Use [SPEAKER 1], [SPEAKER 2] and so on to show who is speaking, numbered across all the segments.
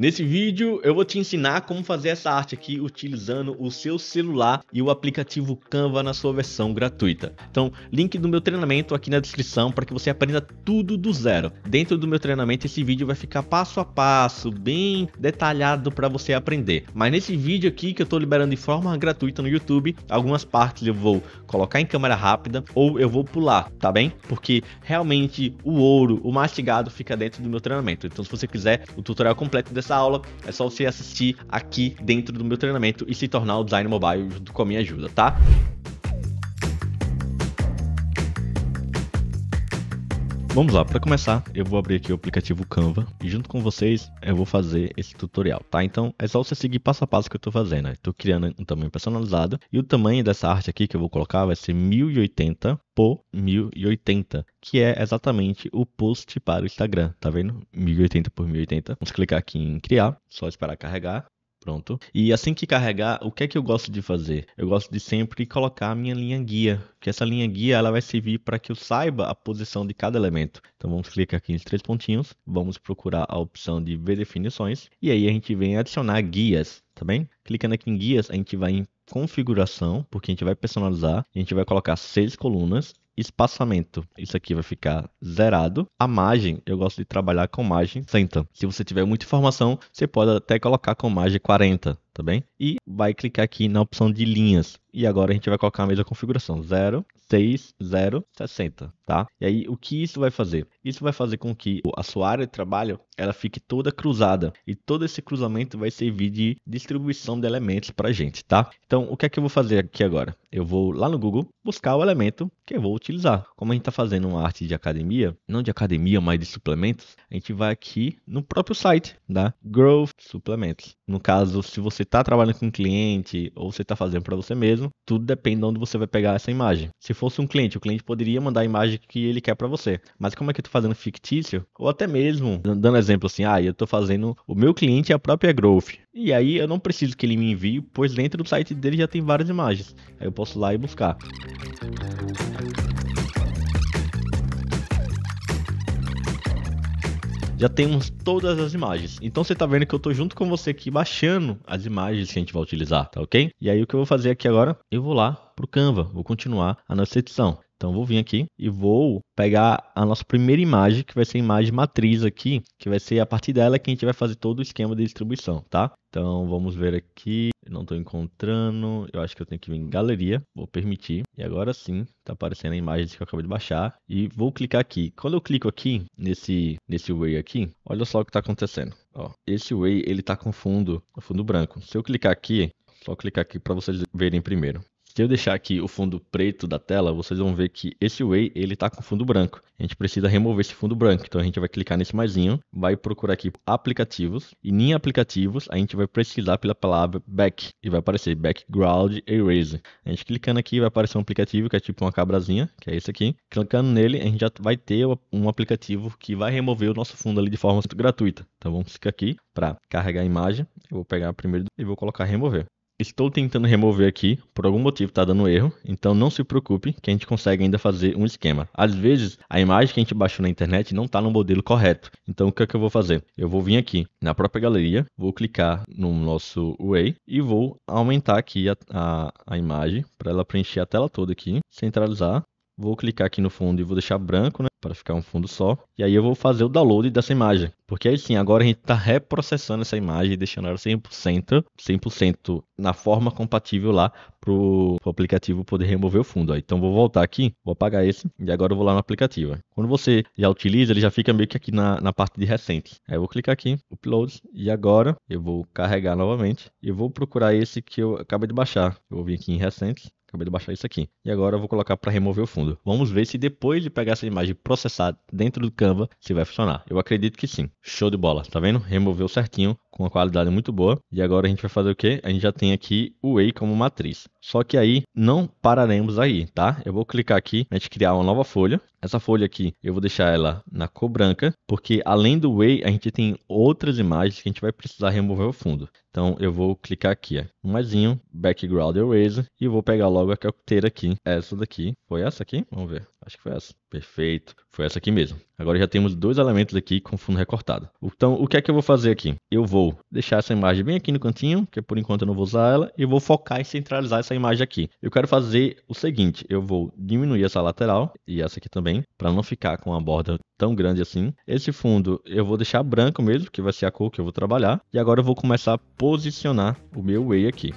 [SPEAKER 1] Nesse vídeo eu vou te ensinar como fazer essa arte aqui utilizando o seu celular e o aplicativo Canva na sua versão gratuita. Então, link do meu treinamento aqui na descrição para que você aprenda tudo do zero. Dentro do meu treinamento esse vídeo vai ficar passo a passo, bem detalhado para você aprender. Mas nesse vídeo aqui que eu estou liberando de forma gratuita no YouTube, algumas partes eu vou colocar em câmera rápida ou eu vou pular, tá bem? Porque realmente o ouro, o mastigado fica dentro do meu treinamento. Então, se você quiser o tutorial completo dessa essa aula, é só você assistir aqui dentro do meu treinamento e se tornar o design mobile junto com a minha ajuda, tá? Vamos lá, para começar, eu vou abrir aqui o aplicativo Canva e junto com vocês eu vou fazer esse tutorial, tá? Então é só você seguir passo a passo que eu estou fazendo. Né? Estou criando um tamanho personalizado e o tamanho dessa arte aqui que eu vou colocar vai ser 1080 por 1080, que é exatamente o post para o Instagram, tá vendo? 1080 por 1080. Vamos clicar aqui em criar, só esperar carregar. Pronto. E assim que carregar, o que é que eu gosto de fazer? Eu gosto de sempre colocar a minha linha guia, que essa linha guia ela vai servir para que eu saiba a posição de cada elemento. Então vamos clicar aqui nos três pontinhos, vamos procurar a opção de ver definições e aí a gente vem adicionar guias, tá bem? Clicando aqui em guias, a gente vai em configuração, porque a gente vai personalizar, a gente vai colocar seis colunas espaçamento. Isso aqui vai ficar zerado. A margem, eu gosto de trabalhar com margem 60. Se você tiver muita informação, você pode até colocar com margem 40, tá bem? E vai clicar aqui na opção de linhas. E agora a gente vai colocar a mesma configuração, 0, 6, 0, 60, tá? E aí, o que isso vai fazer? Isso vai fazer com que a sua área de trabalho, ela fique toda cruzada. E todo esse cruzamento vai servir de distribuição de elementos para gente, tá? Então, o que é que eu vou fazer aqui agora? eu vou lá no Google buscar o elemento que eu vou utilizar. Como a gente está fazendo uma arte de academia, não de academia, mas de suplementos, a gente vai aqui no próprio site da Growth Suplementos. No caso, se você está trabalhando com um cliente ou você está fazendo para você mesmo, tudo depende de onde você vai pegar essa imagem. Se fosse um cliente, o cliente poderia mandar a imagem que ele quer para você. Mas como é que eu estou fazendo fictício? Ou até mesmo, dando exemplo assim, ah, eu estou fazendo, o meu cliente é a própria Growth. E aí eu não preciso que ele me envie, pois dentro do site dele já tem várias imagens. Aí eu posso ir lá e buscar. já temos todas as imagens. Então você tá vendo que eu tô junto com você aqui baixando as imagens que a gente vai utilizar, tá ok? E aí o que eu vou fazer aqui agora, eu vou lá pro Canva, vou continuar a nossa edição. Então vou vir aqui e vou pegar a nossa primeira imagem, que vai ser a imagem matriz aqui, que vai ser a partir dela que a gente vai fazer todo o esquema de distribuição, tá? Então vamos ver aqui, não estou encontrando, eu acho que eu tenho que vir em galeria, vou permitir, e agora sim está aparecendo a imagem que eu acabei de baixar, e vou clicar aqui. Quando eu clico aqui, nesse, nesse Way aqui, olha só o que está acontecendo. Ó, esse Way ele está com fundo, fundo branco. Se eu clicar aqui, só clicar aqui para vocês verem primeiro. Se eu deixar aqui o fundo preto da tela, vocês vão ver que esse Way ele está com fundo branco. A gente precisa remover esse fundo branco, então a gente vai clicar nesse maisinho, vai procurar aqui aplicativos e em aplicativos a gente vai pesquisar pela palavra back e vai aparecer background eraser. A gente clicando aqui vai aparecer um aplicativo que é tipo uma cabrazinha, que é esse aqui. Clicando nele a gente já vai ter um aplicativo que vai remover o nosso fundo ali de forma gratuita. Então vamos clicar aqui para carregar a imagem. Eu vou pegar primeiro e vou colocar remover. Estou tentando remover aqui, por algum motivo está dando erro, então não se preocupe que a gente consegue ainda fazer um esquema. Às vezes, a imagem que a gente baixou na internet não está no modelo correto. Então, o que, é que eu vou fazer? Eu vou vir aqui na própria galeria, vou clicar no nosso Way e vou aumentar aqui a, a, a imagem para ela preencher a tela toda aqui, centralizar Vou clicar aqui no fundo e vou deixar branco, né? Para ficar um fundo só. E aí eu vou fazer o download dessa imagem. Porque aí sim, agora a gente está reprocessando essa imagem e deixando ela 100%, 100% na forma compatível lá para o aplicativo poder remover o fundo. Ó. Então vou voltar aqui, vou apagar esse e agora eu vou lá no aplicativo. Quando você já utiliza, ele já fica meio que aqui na, na parte de recente. Aí eu vou clicar aqui, upload e agora eu vou carregar novamente e vou procurar esse que eu acabei de baixar. Eu vou vir aqui em recentes Acabei de baixar isso aqui. E agora eu vou colocar para remover o fundo. Vamos ver se depois de pegar essa imagem processada dentro do Canva, se vai funcionar. Eu acredito que sim. Show de bola, tá vendo? Removeu certinho, com uma qualidade muito boa. E agora a gente vai fazer o quê? A gente já tem aqui o Way como matriz. Só que aí não pararemos aí, tá? Eu vou clicar aqui, a gente criar uma nova folha. Essa folha aqui eu vou deixar ela na cor branca, porque além do Way a gente tem outras imagens que a gente vai precisar remover o fundo. Então eu vou clicar aqui, ó, maisinho, Background Eraser, e vou pegar logo a calcuteira aqui. Essa daqui, foi essa aqui? Vamos ver. Acho que foi essa. Perfeito. Foi essa aqui mesmo. Agora já temos dois elementos aqui com fundo recortado. Então, o que é que eu vou fazer aqui? Eu vou deixar essa imagem bem aqui no cantinho, que por enquanto eu não vou usar ela, e vou focar e centralizar essa imagem aqui. Eu quero fazer o seguinte, eu vou diminuir essa lateral, e essa aqui também, para não ficar com uma borda tão grande assim. Esse fundo eu vou deixar branco mesmo, que vai ser a cor que eu vou trabalhar. E agora eu vou começar a posicionar o meu Way aqui.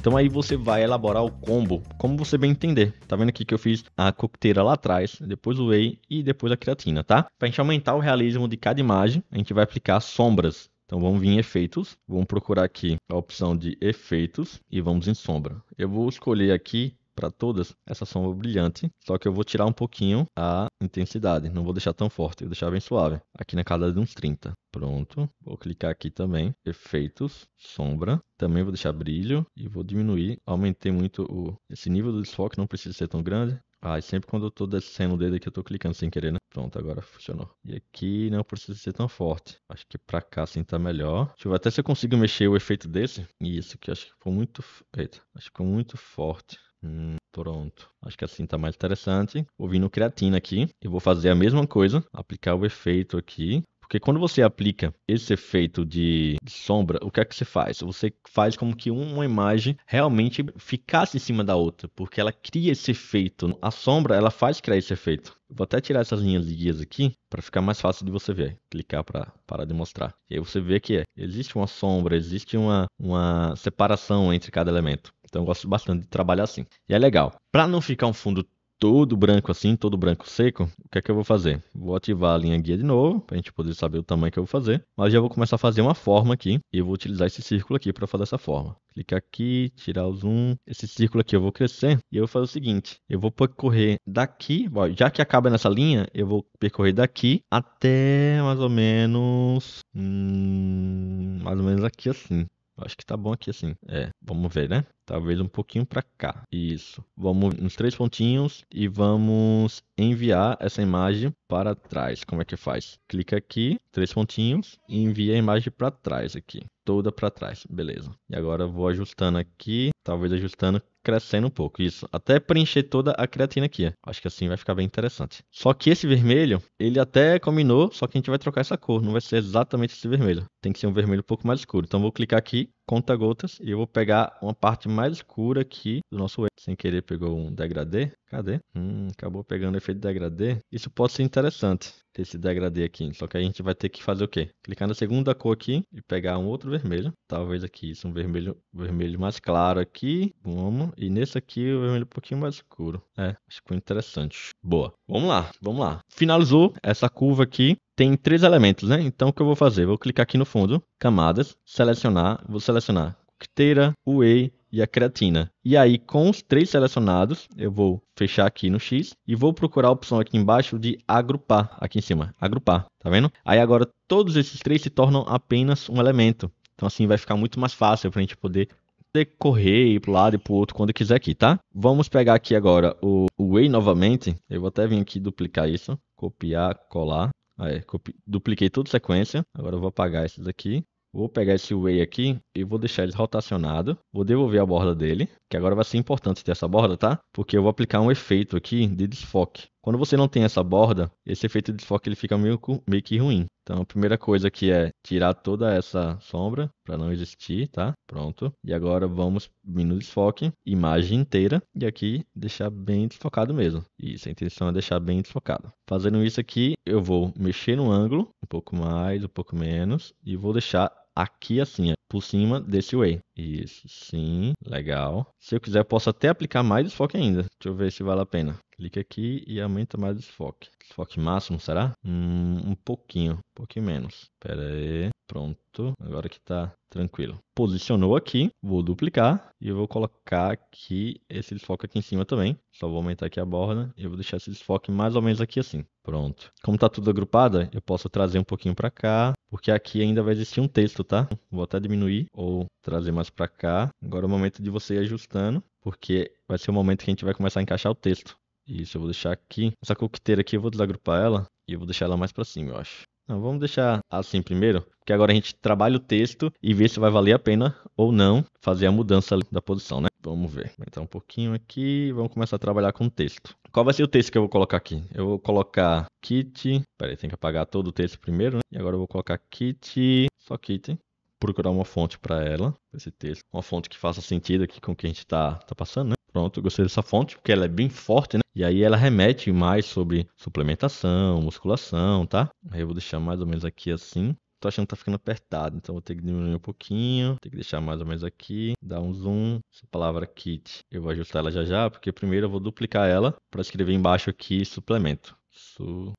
[SPEAKER 1] Então aí você vai elaborar o combo, como você bem entender. Tá vendo aqui que eu fiz a coqueteira lá atrás, depois o whey e depois a creatina, tá? Para a gente aumentar o realismo de cada imagem, a gente vai aplicar sombras. Então vamos vir em efeitos, vamos procurar aqui a opção de efeitos e vamos em sombra. Eu vou escolher aqui para todas essa sombra brilhante, só que eu vou tirar um pouquinho a intensidade, não vou deixar tão forte, vou deixar bem suave, aqui na casa de uns 30. Pronto, vou clicar aqui também, efeitos, sombra, também vou deixar brilho e vou diminuir, aumentei muito o, esse nível do desfoque, não precisa ser tão grande. Ah, e sempre quando eu tô descendo o dedo aqui, eu tô clicando sem querer, né? Pronto, agora funcionou. E aqui não precisa ser tão forte. Acho que pra cá assim tá melhor. Deixa eu ver até se eu consigo mexer o efeito desse. Isso, que acho que ficou muito... Eita, acho que ficou muito forte. Hum, pronto. Acho que assim tá mais interessante. Vou vir no creatina aqui. Eu vou fazer a mesma coisa. Aplicar o efeito aqui. Porque quando você aplica esse efeito de sombra, o que é que você faz? Você faz como que uma imagem realmente ficasse em cima da outra, porque ela cria esse efeito. A sombra, ela faz criar esse efeito. vou até tirar essas linhas de guias aqui para ficar mais fácil de você ver. Clicar para para demonstrar. E aí você vê que é, existe uma sombra, existe uma, uma separação entre cada elemento. Então eu gosto bastante de trabalhar assim. E é legal. Para não ficar um fundo todo branco assim, todo branco seco, o que é que eu vou fazer? Vou ativar a linha guia de novo, para a gente poder saber o tamanho que eu vou fazer. Mas já vou começar a fazer uma forma aqui, e eu vou utilizar esse círculo aqui para fazer essa forma. Clica aqui, tirar o zoom. Esse círculo aqui eu vou crescer, e eu vou fazer o seguinte, eu vou percorrer daqui, já que acaba nessa linha, eu vou percorrer daqui até mais ou menos... Hum, mais ou menos aqui assim. Acho que tá bom aqui assim. É, vamos ver, né? Talvez um pouquinho para cá. Isso. Vamos nos três pontinhos e vamos enviar essa imagem para trás. Como é que faz? Clica aqui, três pontinhos e envia a imagem para trás aqui. Toda para trás, beleza. E agora vou ajustando aqui, talvez ajustando, crescendo um pouco. Isso, até preencher toda a creatina aqui. Acho que assim vai ficar bem interessante. Só que esse vermelho, ele até combinou, só que a gente vai trocar essa cor. Não vai ser exatamente esse vermelho tem que ser um vermelho um pouco mais escuro. Então vou clicar aqui, conta gotas, e eu vou pegar uma parte mais escura aqui do nosso Sem querer pegou um degradê. Cadê? Hum, acabou pegando o efeito degradê. Isso pode ser interessante, ter esse degradê aqui. Só que aí a gente vai ter que fazer o quê? Clicar na segunda cor aqui e pegar um outro vermelho. Talvez aqui isso, um vermelho, vermelho mais claro aqui. Vamos. E nesse aqui o vermelho um pouquinho mais escuro. É, ficou interessante. Boa. Vamos lá, vamos lá. Finalizou essa curva aqui tem três elementos, né? Então o que eu vou fazer? Vou clicar aqui no fundo, camadas, selecionar, vou selecionar Cteira, Whey e a creatina. E aí, com os três selecionados, eu vou fechar aqui no X e vou procurar a opção aqui embaixo de agrupar, aqui em cima, agrupar, tá vendo? Aí agora todos esses três se tornam apenas um elemento. Então assim vai ficar muito mais fácil para a gente poder decorrer e para o lado e para o outro quando quiser aqui, tá? Vamos pegar aqui agora o, whey novamente. Eu vou até vir aqui duplicar isso, copiar, colar. Aí, dupliquei toda a sequência. Agora eu vou apagar esses aqui. Vou pegar esse Way aqui e vou deixar ele rotacionado. Vou devolver a borda dele, que agora vai ser importante ter essa borda, tá? Porque eu vou aplicar um efeito aqui de desfoque. Quando você não tem essa borda, esse efeito de desfoque ele fica meio, meio que ruim. Então a primeira coisa que é tirar toda essa sombra para não existir, tá? Pronto. E agora vamos menu desfoque, imagem inteira e aqui deixar bem desfocado mesmo. Isso, a intenção é deixar bem desfocado. Fazendo isso aqui, eu vou mexer no ângulo, um pouco mais, um pouco menos e vou deixar aqui assim, ó, por cima desse way. Isso, sim, legal. Se eu quiser, eu posso até aplicar mais desfoque ainda. Deixa eu ver se vale a pena. Clica aqui e aumenta mais desfoque. Desfoque máximo, será? Hum, um pouquinho, um pouquinho menos. Pera aí, pronto. Agora que tá tranquilo. Posicionou aqui, vou duplicar e eu vou colocar aqui esse desfoque aqui em cima também. Só vou aumentar aqui a borda e eu vou deixar esse desfoque mais ou menos aqui assim. Pronto. Como tá tudo agrupado, eu posso trazer um pouquinho para cá, porque aqui ainda vai existir um texto, tá? Vou até diminuir ou trazer mais horas para cá. Agora é o momento de você ir ajustando, porque vai ser o momento que a gente vai começar a encaixar o texto. Isso, eu vou deixar aqui. Essa coqueteira aqui eu vou desagrupar ela e eu vou deixar ela mais para cima, eu acho. Não, vamos deixar assim primeiro, porque agora a gente trabalha o texto e vê se vai valer a pena ou não fazer a mudança da posição, né? Vamos ver. Vou entrar um pouquinho aqui vamos começar a trabalhar com o texto. Qual vai ser o texto que eu vou colocar aqui? Eu vou colocar kit. Peraí, tem que apagar todo o texto primeiro, né? E agora eu vou colocar kit. Só kit procurar uma fonte para ela, esse texto. Uma fonte que faça sentido aqui com o que a gente está tá passando, né? Pronto, gostei dessa fonte, porque ela é bem forte, né? E aí ela remete mais sobre suplementação, musculação, tá? Aí eu vou deixar mais ou menos aqui assim. Tô achando que tá ficando apertado, então vou ter que diminuir um pouquinho. Tem que deixar mais ou menos aqui, dar um zoom. Essa palavra kit, eu vou ajustar ela já já, porque primeiro eu vou duplicar ela para escrever embaixo aqui suplemento. Su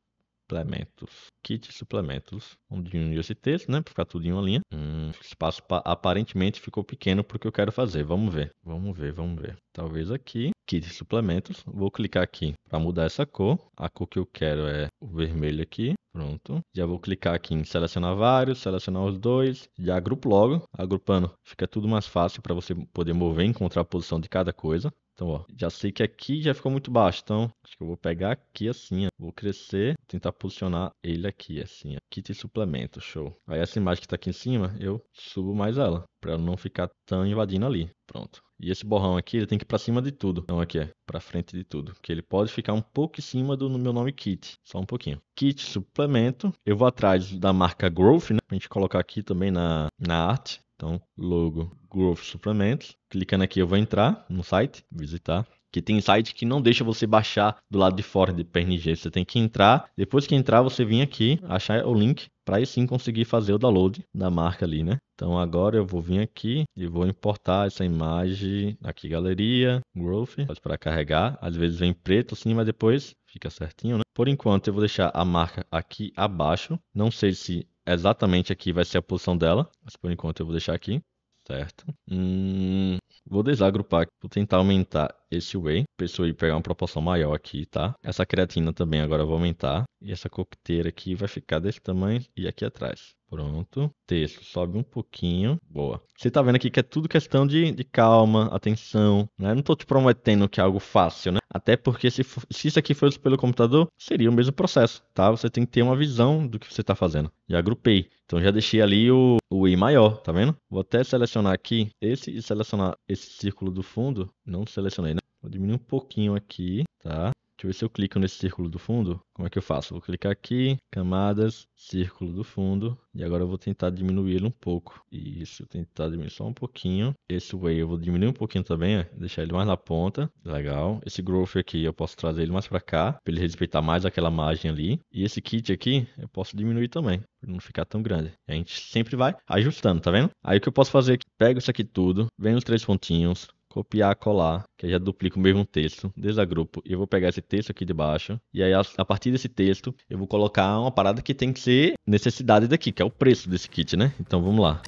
[SPEAKER 1] suplementos. Kit de suplementos. Onde uniu esse texto, né? Pra ficar tudo em uma linha. Hum, espaço aparentemente ficou pequeno porque eu quero fazer. Vamos ver. Vamos ver, vamos ver. Talvez aqui. Kit de suplementos. Vou clicar aqui para mudar essa cor. A cor que eu quero é o vermelho aqui. Pronto. Já vou clicar aqui em selecionar vários, selecionar os dois, já agrupo logo. Agrupando fica tudo mais fácil para você poder mover e encontrar a posição de cada coisa. Então, ó, já sei que aqui já ficou muito baixo, então acho que eu vou pegar aqui assim, ó. Vou crescer, tentar posicionar ele aqui assim, ó. Kit e suplemento, show. Aí essa imagem que tá aqui em cima, eu subo mais ela, para ela não ficar tão invadindo ali. Pronto. E esse borrão aqui, ele tem que ir pra cima de tudo. Então aqui é, pra frente de tudo. Porque ele pode ficar um pouco em cima do meu nome Kit, só um pouquinho. Kit suplemento, eu vou atrás da marca Growth, né? Pra gente colocar aqui também na, na arte. Então, logo Growth Supplements. Clicando aqui, eu vou entrar no site, visitar. Que tem site que não deixa você baixar do lado de fora de PNG. Você tem que entrar. Depois que entrar, você vem aqui, achar o link para aí sim conseguir fazer o download da marca ali, né? Então agora eu vou vir aqui e vou importar essa imagem aqui, galeria, growth, pode para carregar. Às vezes vem preto assim, mas depois fica certinho, né? Por enquanto eu vou deixar a marca aqui abaixo. Não sei se exatamente aqui vai ser a posição dela. Mas por enquanto eu vou deixar aqui. Certo. Hum, vou desagrupar Vou tentar aumentar esse whey. pessoa aí pegar uma proporção maior aqui, tá? Essa creatina também agora eu vou aumentar. E essa coqueteira aqui vai ficar desse tamanho e aqui atrás. Pronto. Texto sobe um pouquinho. Boa. Você tá vendo aqui que é tudo questão de, de calma, atenção. Né? Não tô te prometendo que é algo fácil, né? Até porque se, se isso aqui fosse pelo computador, seria o mesmo processo, tá? Você tem que ter uma visão do que você está fazendo. Já agrupei. Então já deixei ali o, o I maior, tá vendo? Vou até selecionar aqui esse e selecionar esse círculo do fundo. Não selecionei, né? Vou diminuir um pouquinho aqui, tá? Deixa eu ver se eu clico nesse círculo do fundo. Como é que eu faço? Vou clicar aqui, camadas, círculo do fundo. E agora eu vou tentar diminuir ele um pouco. Isso, tentar diminuir só um pouquinho. Esse way eu vou diminuir um pouquinho também, deixar ele mais na ponta. Legal. Esse growth aqui eu posso trazer ele mais para cá, para ele respeitar mais aquela margem ali. E esse kit aqui eu posso diminuir também, para não ficar tão grande. a gente sempre vai ajustando, tá vendo? Aí o que eu posso fazer é que pego isso aqui tudo, venho os três pontinhos, copiar, colar, que aí já duplico o mesmo texto, desagrupo, e eu vou pegar esse texto aqui de baixo, e aí a, a, partir desse texto eu vou colocar uma parada que tem que ser necessidade daqui, que é o preço desse kit, né? Então vamos lá.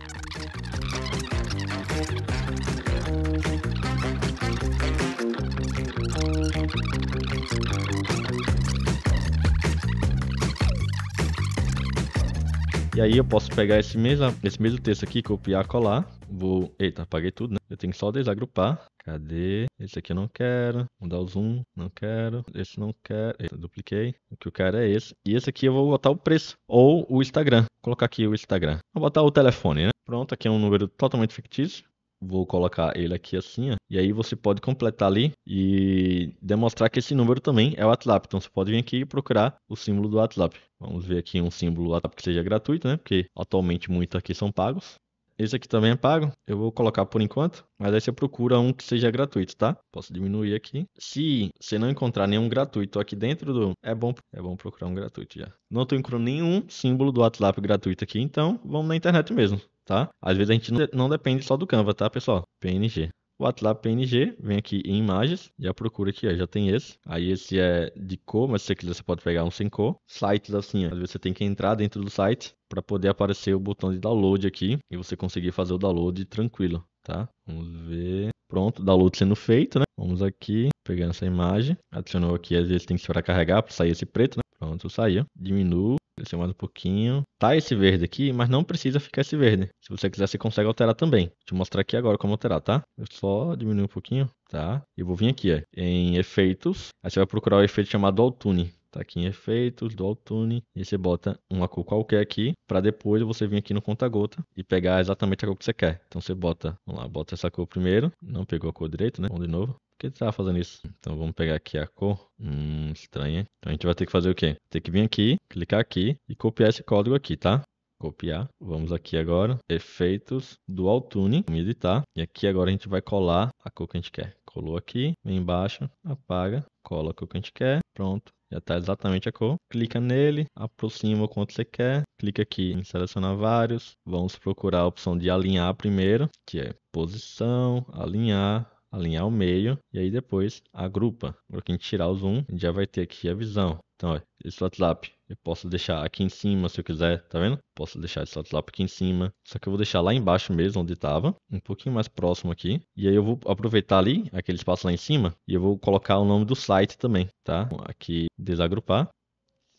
[SPEAKER 1] E aí eu posso pegar esse mesmo, esse mesmo texto aqui, copiar, colar Vou. Eita, apaguei tudo, né? Eu tenho que só desagrupar. Cadê? Esse aqui eu não quero. Vou dar o zoom. Não quero. Esse não quero. Eita, dupliquei. O que eu quero é esse. E esse aqui eu vou botar o preço. Ou o Instagram. Vou colocar aqui o Instagram. Vou botar o telefone, né? Pronto, aqui é um número totalmente fictício vou colocar ele aqui assim, ó. E aí você pode completar ali e demonstrar que esse número também é o WhatsApp. Então você pode vir aqui e procurar o símbolo do WhatsApp. Vamos ver aqui um símbolo WhatsApp que seja gratuito, né? Porque atualmente muitos aqui são pagos. Esse aqui também é pago. Eu vou colocar por enquanto. Mas aí você procura um que seja gratuito, tá? Posso diminuir aqui. Se você não encontrar nenhum gratuito aqui dentro do. É bom, é bom procurar um gratuito já. Não estou encontrando nenhum símbolo do WhatsApp gratuito aqui, então vamos na internet mesmo, tá? Às vezes a gente não depende só do Canva, tá, pessoal? PNG. WhatsApp PNG, vem aqui em imagens, já procura aqui, ó, já tem esse. Aí esse é de cor, mas se você quiser você pode pegar um sem cor. Sites assim, ó, você tem que entrar dentro do site para poder aparecer o botão de download aqui e você conseguir fazer o download tranquilo, tá? Vamos ver. Pronto, download sendo feito, né? Vamos aqui, pegando essa imagem, adicionou aqui, às vezes tem que esperar carregar para sair esse preto, né? Pronto, saiu. Diminuo crescer mais um pouquinho. Tá esse verde aqui, mas não precisa ficar esse verde. Se você quiser, você consegue alterar também. Vou te mostrar aqui agora como alterar, tá? Eu só diminuir um pouquinho, tá? E vou vir aqui, ó, em efeitos. Aí você vai procurar o efeito chamado All Tune tá aqui em efeitos, dual tune, e você bota uma cor qualquer aqui, para depois você vir aqui no conta-gota e pegar exatamente a cor que você quer. Então você bota, vamos lá, bota essa cor primeiro, não pegou a cor direito, né? Vamos de novo. Por que você tava fazendo isso? Então vamos pegar aqui a cor. Hum, estranha. Então a gente vai ter que fazer o quê? Tem que vir aqui, clicar aqui e copiar esse código aqui, tá? copiar. Vamos aqui agora, efeitos do Tune, vamos editar. E aqui agora a gente vai colar a cor que a gente quer. Colou aqui, vem embaixo, apaga, cola a cor que a gente quer, pronto já está exatamente a cor. Clica nele, aproxima o quanto você quer, clica aqui em selecionar vários. Vamos procurar a opção de alinhar primeiro, que é posição, alinhar, alinhar o meio e aí depois agrupa. Agora que tirar o zoom, já vai ter aqui a visão. Então, ó, esse WhatsApp eu posso deixar aqui em cima se eu quiser, tá vendo? Posso deixar esse WhatsApp aqui em cima. Só que eu vou deixar lá embaixo mesmo, onde estava, um pouquinho mais próximo aqui. E aí eu vou aproveitar ali, aquele espaço lá em cima, e eu vou colocar o nome do site também, tá? Aqui, desagrupar.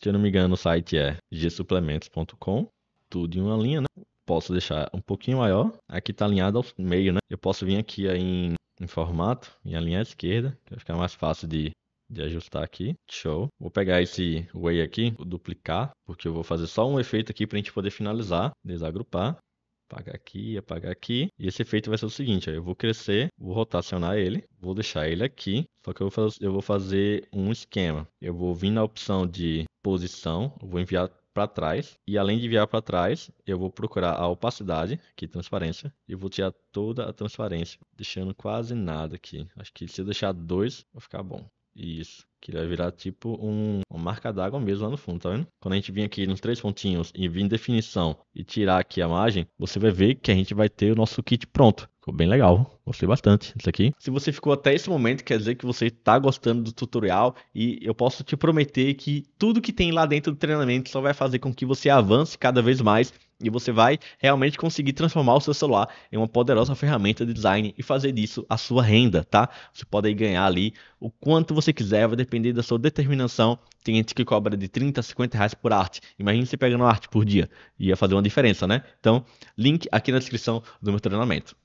[SPEAKER 1] Se eu não me engano, o site é gsuplementos.com, tudo em uma linha, né? Posso deixar um pouquinho maior. Aqui tá alinhado ao meio, né? Eu posso vir aqui em, em formato, em a à esquerda, que vai ficar mais fácil de de ajustar aqui. Show. Vou pegar esse Way aqui, vou duplicar, porque eu vou fazer só um efeito aqui para a gente poder finalizar. Desagrupar. Apagar aqui, apagar aqui. E esse efeito vai ser o seguinte, ó, eu vou crescer, vou rotacionar ele, vou deixar ele aqui. Só que eu vou fazer, eu vou fazer um esquema. Eu vou vir na opção de posição, vou enviar para trás. E além de enviar para trás, eu vou procurar a opacidade, aqui transparência, e vou tirar toda a transparência, deixando quase nada aqui. Acho que se eu deixar dois, vai ficar bom. Isso. Que vai virar tipo um, uma marca d'água mesmo lá no fundo, tá vendo? Quando a gente vir aqui nos três pontinhos e vir em definição e tirar aqui a margem, você vai ver que a gente vai ter o nosso kit pronto. Ficou bem legal, gostei bastante disso aqui. Se você ficou até esse momento, quer dizer que você está gostando do tutorial e eu posso te prometer que tudo que tem lá dentro do treinamento só vai fazer com que você avance cada vez mais e você vai realmente conseguir transformar o seu celular em uma poderosa ferramenta de design e fazer disso a sua renda, tá? Você pode ganhar ali o quanto você quiser, vai depender da sua determinação. Tem gente que cobra de 30 a 50 reais por arte. Imagina você pegando arte por dia, ia fazer uma diferença, né? Então, link aqui na descrição do meu treinamento.